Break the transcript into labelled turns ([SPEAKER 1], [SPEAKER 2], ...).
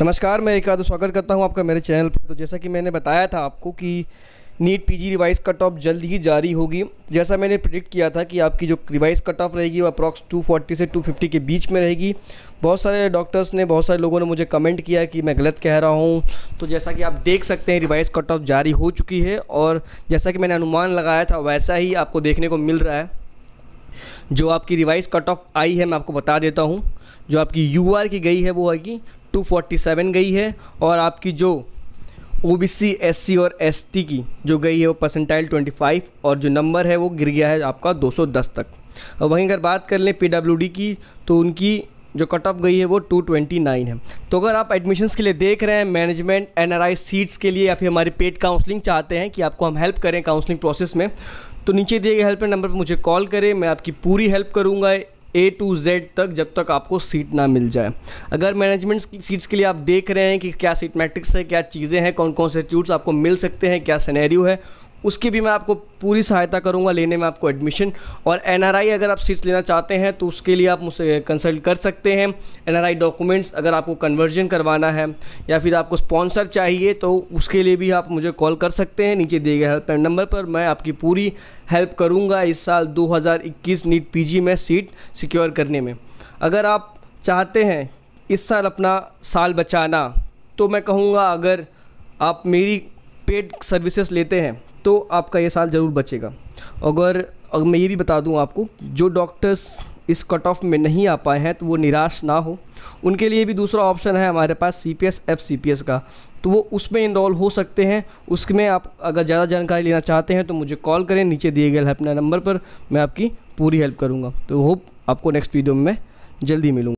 [SPEAKER 1] नमस्कार मैं एक आदो स्वागत करता हूं आपका मेरे चैनल पर तो जैसा कि मैंने बताया था आपको कि NEET PG revise cut off जल्द ही जारी होगी जैसा मैंने प्रिडिक्ट किया था कि आपकी जो रिवाइज कट ऑफ रहेगी वो अप्रॉक्स 240 से 250 के बीच में रहेगी बहुत सारे डॉक्टर्स ने बहुत सारे लोगों ने मुझे कमेंट किया कि मैं गलत कह रहा हूँ तो जैसा कि आप देख सकते हैं रिवाइज कट ऑफ जारी हो चुकी है और जैसा कि मैंने अनुमान लगाया था वैसा ही आपको देखने को मिल रहा है जो आपकी रिवाइज कट ऑफ आई है मैं आपको बता देता हूँ जो आपकी यू की गई है वो आएगी 247 गई है और आपकी जो O B C S C और एस टी की जो गई है वो परसेंटाइल 25 और जो नंबर है वो गिर गया है आपका 210 तक और वहीं अगर बात कर लें पी डब्ल्यू डी की तो उनकी जो कट ऑफ गई है वो 229 है तो अगर आप एडमिशन्स के लिए देख रहे हैं मैनेजमेंट एनआरआई सीट्स के लिए या फिर हमारी पेड काउंसलिंग चाहते हैं कि आपको हम हेल्प करें काउंसलिंग प्रोसेस में तो नीचे दिए गए हेल्पलाइन नंबर पर मुझे कॉल करें मैं आपकी पूरी हेल्प करूँगा ए टू जेड तक जब तक आपको सीट ना मिल जाए अगर मैनेजमेंट सीट्स के लिए आप देख रहे हैं कि क्या सीट मैट्रिक्स है क्या चीज़ें हैं कौन कौन से ट्यूट्स आपको मिल सकते हैं क्या सैनैरियो है उसकी भी मैं आपको पूरी सहायता करूंगा लेने में आपको एडमिशन और एनआरआई अगर आप सीट्स लेना चाहते हैं तो उसके लिए आप मुझसे कंसल्ट कर सकते हैं एनआरआई डॉक्यूमेंट्स अगर आपको कन्वर्जन करवाना है या फिर आपको स्पॉन्सर चाहिए तो उसके लिए भी आप मुझे कॉल कर सकते हैं नीचे दिए गए हेल्पलाइन नंबर पर मैं आपकी पूरी हेल्प करूँगा इस साल दो हज़ार नीट पी में सीट सिक्योर करने में अगर आप चाहते हैं इस साल अपना साल बचाना तो मैं कहूँगा अगर आप मेरी पेड सर्विसेज लेते हैं तो आपका ये साल ज़रूर बचेगा अगर अगर मैं ये भी बता दूं आपको जो डॉक्टर्स इस कट ऑफ में नहीं आ पाए हैं तो वो निराश ना हो उनके लिए भी दूसरा ऑप्शन है हमारे पास C P S F C P S का तो वो उसमें इनरोल हो सकते हैं उसमें आप अगर ज़्यादा जानकारी लेना चाहते हैं तो मुझे कॉल करें नीचे दिए गए हेल्पलाइन नंबर पर मैं आपकी पूरी हेल्प करूँगा तो होप आपको नेक्स्ट वीडियो में जल्दी मिलूँगा